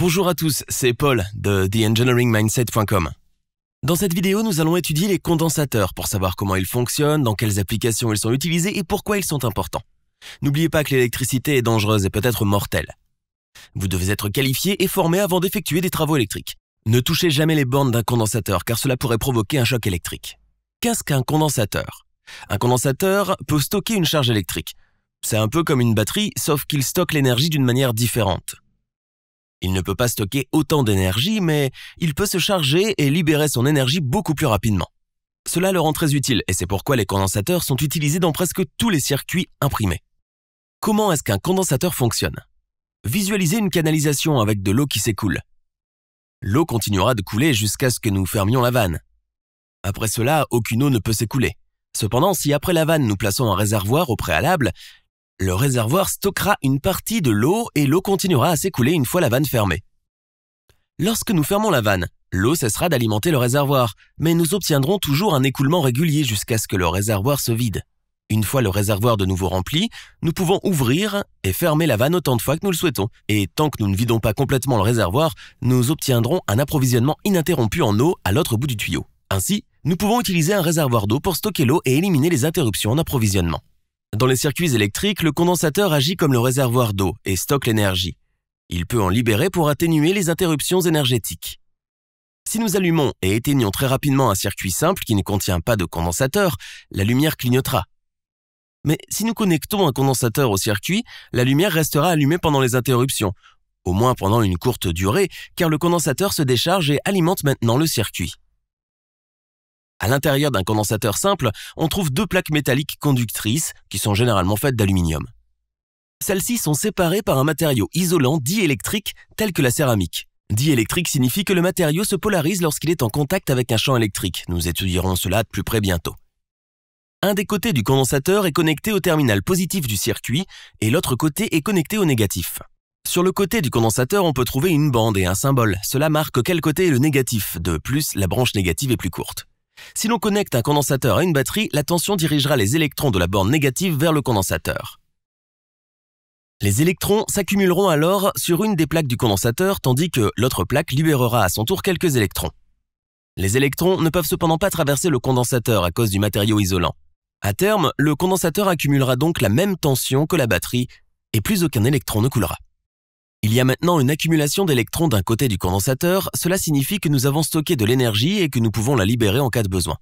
Bonjour à tous, c'est Paul de TheEngineeringMindset.com. Dans cette vidéo, nous allons étudier les condensateurs pour savoir comment ils fonctionnent, dans quelles applications ils sont utilisés et pourquoi ils sont importants. N'oubliez pas que l'électricité est dangereuse et peut-être mortelle. Vous devez être qualifié et formé avant d'effectuer des travaux électriques. Ne touchez jamais les bornes d'un condensateur car cela pourrait provoquer un choc électrique. Qu'est-ce qu'un condensateur Un condensateur peut stocker une charge électrique. C'est un peu comme une batterie, sauf qu'il stocke l'énergie d'une manière différente. Il ne peut pas stocker autant d'énergie, mais il peut se charger et libérer son énergie beaucoup plus rapidement. Cela le rend très utile et c'est pourquoi les condensateurs sont utilisés dans presque tous les circuits imprimés. Comment est-ce qu'un condensateur fonctionne Visualisez une canalisation avec de l'eau qui s'écoule. L'eau continuera de couler jusqu'à ce que nous fermions la vanne. Après cela, aucune eau ne peut s'écouler. Cependant, si après la vanne nous plaçons un réservoir au préalable, le réservoir stockera une partie de l'eau et l'eau continuera à s'écouler une fois la vanne fermée. Lorsque nous fermons la vanne, l'eau cessera d'alimenter le réservoir, mais nous obtiendrons toujours un écoulement régulier jusqu'à ce que le réservoir se vide. Une fois le réservoir de nouveau rempli, nous pouvons ouvrir et fermer la vanne autant de fois que nous le souhaitons. Et tant que nous ne vidons pas complètement le réservoir, nous obtiendrons un approvisionnement ininterrompu en eau à l'autre bout du tuyau. Ainsi, nous pouvons utiliser un réservoir d'eau pour stocker l'eau et éliminer les interruptions approvisionnement. Dans les circuits électriques, le condensateur agit comme le réservoir d'eau et stocke l'énergie. Il peut en libérer pour atténuer les interruptions énergétiques. Si nous allumons et éteignons très rapidement un circuit simple qui ne contient pas de condensateur, la lumière clignotera. Mais si nous connectons un condensateur au circuit, la lumière restera allumée pendant les interruptions, au moins pendant une courte durée, car le condensateur se décharge et alimente maintenant le circuit. À l'intérieur d'un condensateur simple, on trouve deux plaques métalliques conductrices qui sont généralement faites d'aluminium. Celles-ci sont séparées par un matériau isolant diélectrique tel que la céramique. Diélectrique signifie que le matériau se polarise lorsqu'il est en contact avec un champ électrique. Nous étudierons cela de plus près bientôt. Un des côtés du condensateur est connecté au terminal positif du circuit et l'autre côté est connecté au négatif. Sur le côté du condensateur, on peut trouver une bande et un symbole. Cela marque quel côté est le négatif. De plus, la branche négative est plus courte. Si l'on connecte un condensateur à une batterie, la tension dirigera les électrons de la borne négative vers le condensateur. Les électrons s'accumuleront alors sur une des plaques du condensateur tandis que l'autre plaque libérera à son tour quelques électrons. Les électrons ne peuvent cependant pas traverser le condensateur à cause du matériau isolant. À terme, le condensateur accumulera donc la même tension que la batterie et plus aucun électron ne coulera. Il y a maintenant une accumulation d'électrons d'un côté du condensateur, cela signifie que nous avons stocké de l'énergie et que nous pouvons la libérer en cas de besoin.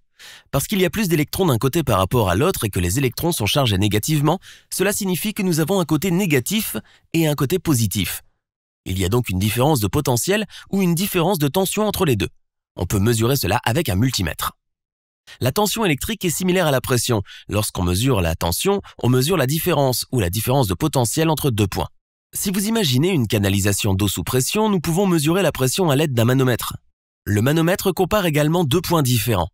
Parce qu'il y a plus d'électrons d'un côté par rapport à l'autre et que les électrons sont chargés négativement, cela signifie que nous avons un côté négatif et un côté positif. Il y a donc une différence de potentiel ou une différence de tension entre les deux. On peut mesurer cela avec un multimètre. La tension électrique est similaire à la pression. Lorsqu'on mesure la tension, on mesure la différence ou la différence de potentiel entre deux points. Si vous imaginez une canalisation d'eau sous pression, nous pouvons mesurer la pression à l'aide d'un manomètre. Le manomètre compare également deux points différents.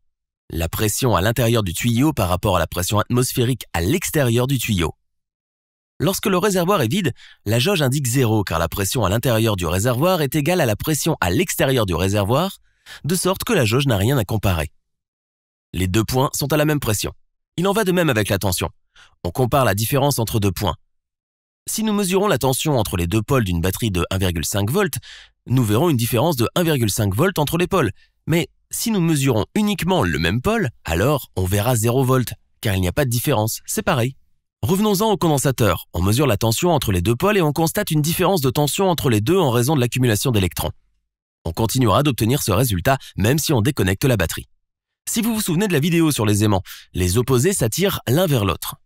La pression à l'intérieur du tuyau par rapport à la pression atmosphérique à l'extérieur du tuyau. Lorsque le réservoir est vide, la jauge indique zéro car la pression à l'intérieur du réservoir est égale à la pression à l'extérieur du réservoir, de sorte que la jauge n'a rien à comparer. Les deux points sont à la même pression. Il en va de même avec la tension. On compare la différence entre deux points. Si nous mesurons la tension entre les deux pôles d'une batterie de 1,5 V, nous verrons une différence de 1,5 V entre les pôles. Mais si nous mesurons uniquement le même pôle, alors on verra 0 V, car il n'y a pas de différence, c'est pareil. Revenons-en au condensateur. On mesure la tension entre les deux pôles et on constate une différence de tension entre les deux en raison de l'accumulation d'électrons. On continuera d'obtenir ce résultat même si on déconnecte la batterie. Si vous vous souvenez de la vidéo sur les aimants, les opposés s'attirent l'un vers l'autre.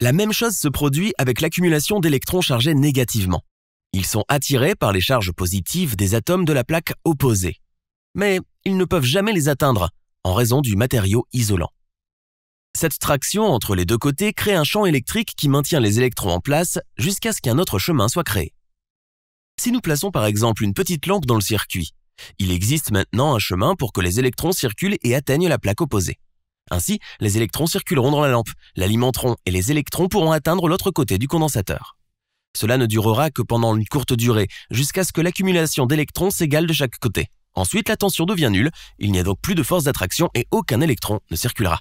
La même chose se produit avec l'accumulation d'électrons chargés négativement. Ils sont attirés par les charges positives des atomes de la plaque opposée. Mais ils ne peuvent jamais les atteindre en raison du matériau isolant. Cette traction entre les deux côtés crée un champ électrique qui maintient les électrons en place jusqu'à ce qu'un autre chemin soit créé. Si nous plaçons par exemple une petite lampe dans le circuit, il existe maintenant un chemin pour que les électrons circulent et atteignent la plaque opposée. Ainsi, les électrons circuleront dans la lampe, l'alimenteront et les électrons pourront atteindre l'autre côté du condensateur. Cela ne durera que pendant une courte durée, jusqu'à ce que l'accumulation d'électrons s'égale de chaque côté. Ensuite, la tension devient nulle, il n'y a donc plus de force d'attraction et aucun électron ne circulera.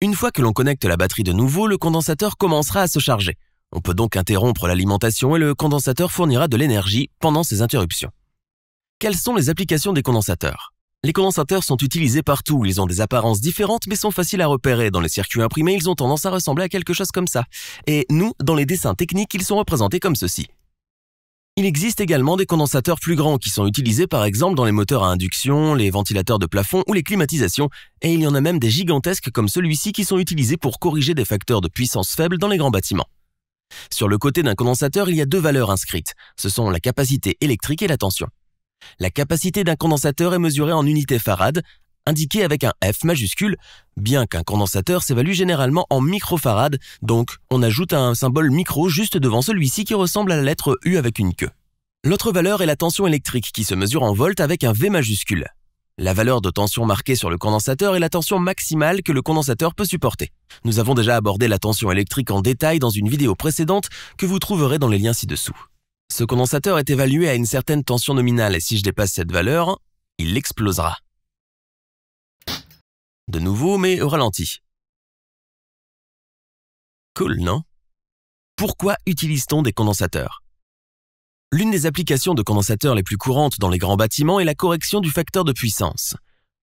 Une fois que l'on connecte la batterie de nouveau, le condensateur commencera à se charger. On peut donc interrompre l'alimentation et le condensateur fournira de l'énergie pendant ces interruptions. Quelles sont les applications des condensateurs les condensateurs sont utilisés partout, ils ont des apparences différentes mais sont faciles à repérer. Dans les circuits imprimés, ils ont tendance à ressembler à quelque chose comme ça. Et nous, dans les dessins techniques, ils sont représentés comme ceci. Il existe également des condensateurs plus grands qui sont utilisés par exemple dans les moteurs à induction, les ventilateurs de plafond ou les climatisations, et il y en a même des gigantesques comme celui-ci qui sont utilisés pour corriger des facteurs de puissance faible dans les grands bâtiments. Sur le côté d'un condensateur, il y a deux valeurs inscrites, ce sont la capacité électrique et la tension. La capacité d'un condensateur est mesurée en unités farad, indiquée avec un F majuscule, bien qu'un condensateur s'évalue généralement en microfarade, donc on ajoute un symbole micro juste devant celui-ci qui ressemble à la lettre U avec une queue. L'autre valeur est la tension électrique qui se mesure en volts avec un V majuscule. La valeur de tension marquée sur le condensateur est la tension maximale que le condensateur peut supporter. Nous avons déjà abordé la tension électrique en détail dans une vidéo précédente que vous trouverez dans les liens ci-dessous. Ce condensateur est évalué à une certaine tension nominale et si je dépasse cette valeur, il explosera. De nouveau, mais au ralenti. Cool, non Pourquoi utilise-t-on des condensateurs L'une des applications de condensateurs les plus courantes dans les grands bâtiments est la correction du facteur de puissance.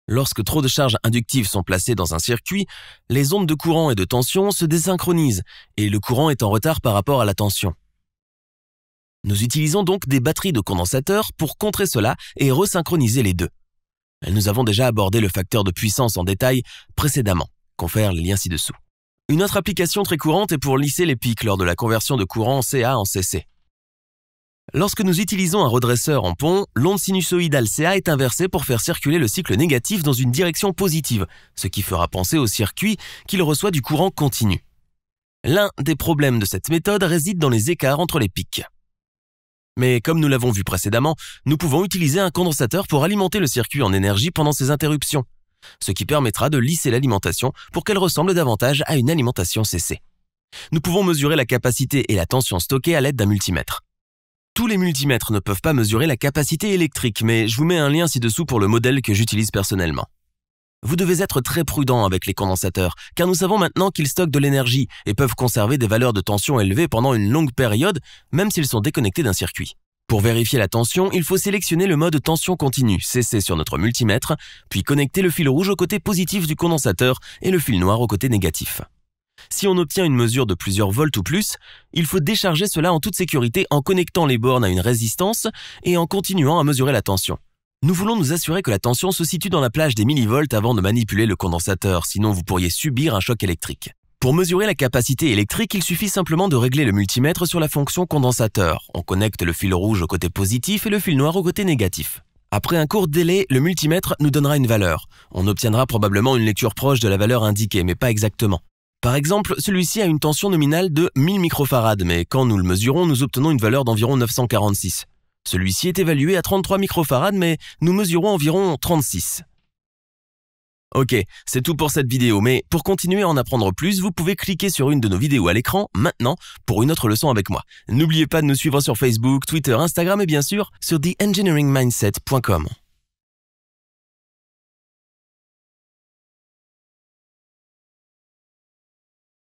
Lorsque trop de charges inductives sont placées dans un circuit, les ondes de courant et de tension se désynchronisent et le courant est en retard par rapport à la tension. Nous utilisons donc des batteries de condensateurs pour contrer cela et resynchroniser les deux. Euh, nous avons déjà abordé le facteur de puissance en détail précédemment. Confère les liens ci-dessous. Une autre application très courante est pour lisser les pics lors de la conversion de courant CA en CC. Lorsque nous utilisons un redresseur en pont, l'onde sinusoïdale CA est inversée pour faire circuler le cycle négatif dans une direction positive, ce qui fera penser au circuit qu'il reçoit du courant continu. L'un des problèmes de cette méthode réside dans les écarts entre les pics. Mais comme nous l'avons vu précédemment, nous pouvons utiliser un condensateur pour alimenter le circuit en énergie pendant ces interruptions, ce qui permettra de lisser l'alimentation pour qu'elle ressemble davantage à une alimentation CC. Nous pouvons mesurer la capacité et la tension stockée à l'aide d'un multimètre. Tous les multimètres ne peuvent pas mesurer la capacité électrique, mais je vous mets un lien ci-dessous pour le modèle que j'utilise personnellement. Vous devez être très prudent avec les condensateurs, car nous savons maintenant qu'ils stockent de l'énergie et peuvent conserver des valeurs de tension élevées pendant une longue période, même s'ils sont déconnectés d'un circuit. Pour vérifier la tension, il faut sélectionner le mode tension continue, CC sur notre multimètre, puis connecter le fil rouge au côté positif du condensateur et le fil noir au côté négatif. Si on obtient une mesure de plusieurs volts ou plus, il faut décharger cela en toute sécurité en connectant les bornes à une résistance et en continuant à mesurer la tension. Nous voulons nous assurer que la tension se situe dans la plage des millivolts avant de manipuler le condensateur, sinon vous pourriez subir un choc électrique. Pour mesurer la capacité électrique, il suffit simplement de régler le multimètre sur la fonction condensateur. On connecte le fil rouge au côté positif et le fil noir au côté négatif. Après un court délai, le multimètre nous donnera une valeur. On obtiendra probablement une lecture proche de la valeur indiquée, mais pas exactement. Par exemple, celui-ci a une tension nominale de 1000 microfarads, mais quand nous le mesurons, nous obtenons une valeur d'environ 946. Celui-ci est évalué à 33 microfarades, mais nous mesurons environ 36. Ok, c'est tout pour cette vidéo, mais pour continuer à en apprendre plus, vous pouvez cliquer sur une de nos vidéos à l'écran maintenant pour une autre leçon avec moi. N'oubliez pas de nous suivre sur Facebook, Twitter, Instagram et bien sûr sur theengineeringmindset.com.